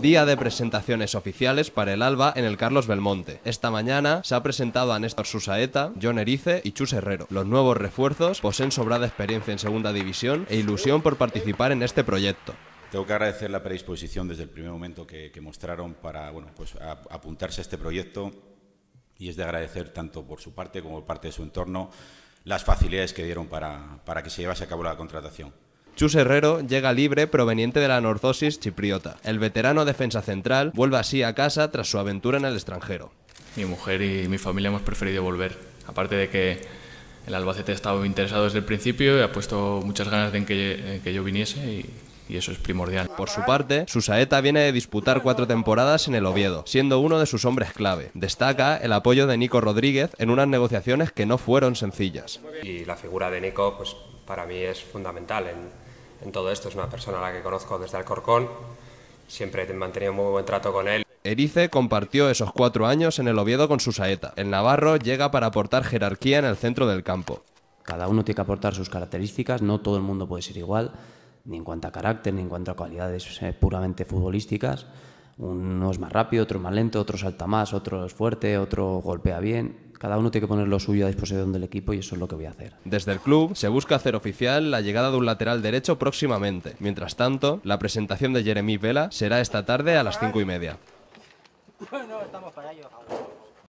Día de presentaciones oficiales para el Alba en el Carlos Belmonte. Esta mañana se ha presentado a Néstor Susaeta, John Erice y Chus Herrero. Los nuevos refuerzos poseen sobrada experiencia en Segunda División e ilusión por participar en este proyecto. Tengo que agradecer la predisposición desde el primer momento que, mostraron para pues, apuntarse a este proyecto y es de agradecer tanto por su parte como por parte de su entorno las facilidades que dieron para que se llevase a cabo la contratación. Chus Herrero llega libre proveniente de la norzosis chipriota. El veterano defensa central vuelve así a casa tras su aventura en el extranjero. Mi mujer y mi familia hemos preferido volver. Aparte de que el Albacete ha estado interesado desde el principio y ha puesto muchas ganas de que, yo viniese y y eso es primordial. Por su parte, Susaeta viene de disputar cuatro temporadas en el Oviedo, siendo uno de sus hombres clave. Destaca el apoyo de Nico Rodríguez en unas negociaciones que no fueron sencillas. Y la figura de Nico, pues para mí es fundamental en, en todo esto. Es una persona a la que conozco desde Alcorcón, siempre he mantenido muy buen trato con él. Erice compartió esos cuatro años en el Oviedo con su saeta. El Navarro llega para aportar jerarquía en el centro del campo. Cada uno tiene que aportar sus características, no todo el mundo puede ser igual, ni en cuanto a carácter, ni en cuanto a cualidades eh, puramente futbolísticas. Uno es más rápido, otro es más lento, otro salta más, otro es fuerte, otro golpea bien. Cada uno tiene que poner lo suyo a disposición del equipo y eso es lo que voy a hacer. Desde el club se busca hacer oficial la llegada de un lateral derecho próximamente. Mientras tanto, la presentación de Jeremy Vela será esta tarde a las cinco y media. Bueno, estamos para